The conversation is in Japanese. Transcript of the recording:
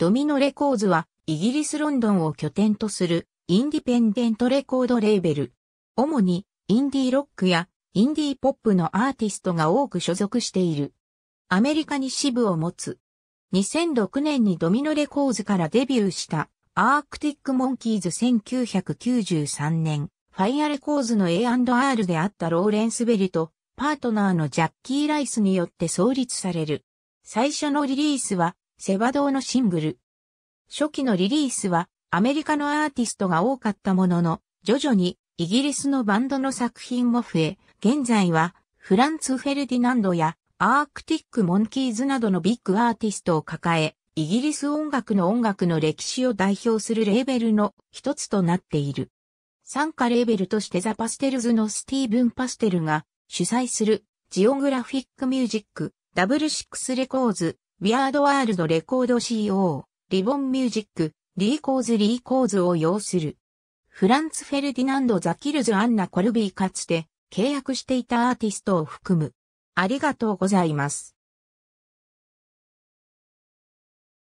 ドミノレコーズは、イギリス・ロンドンを拠点とする、インディペンデントレコードレーベル。主に、インディーロックや、インディーポップのアーティストが多く所属している。アメリカに支部を持つ。2006年にドミノレコーズからデビューした、アークティック・モンキーズ1993年、ファイアレコーズの A&R であったローレンス・ベリと、パートナーのジャッキー・ライスによって創立される。最初のリリースは、セバドーのシングル。初期のリリースはアメリカのアーティストが多かったものの、徐々にイギリスのバンドの作品も増え、現在はフランツ・フェルディナンドやアークティック・モンキーズなどのビッグアーティストを抱え、イギリス音楽の音楽の歴史を代表するレーベルの一つとなっている。参加レーベルとしてザ・パステルズのスティーブン・パステルが主催するジオグラフィック・ミュージック、ダブルシックス・レコーズ、ウィアードワールドレコード CO、リボンミュージック、リーコーズリーコーズを要する。フランツ・フェルディナンド・ザ・キルズ・アンナ・コルビーかつて契約していたアーティストを含む。ありがとうございます。